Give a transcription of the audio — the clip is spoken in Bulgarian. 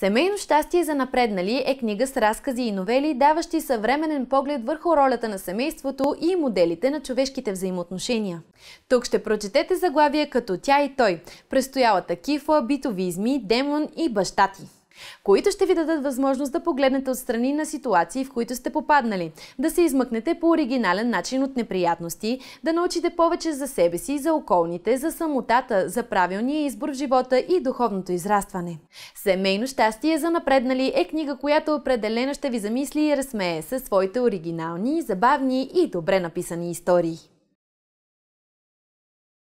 Семейно щастие за напреднали е книга с разкази и новели, даващи съвременен поглед върху ролята на семейството и моделите на човешките взаимоотношения. Тук ще прочетете заглавия като Тя и той, престоялата кифла, битовизми, демон и баща ти които ще ви дадат възможност да погледнете отстрани на ситуации, в които сте попаднали, да се измъкнете по оригинален начин от неприятности, да научите повече за себе си, за околните, за самотата, за правилния избор в живота и духовното израстване. Семейно щастие за напреднали е книга, която определено ще ви замисли и разсмее със своите оригинални, забавни и добре написани истории.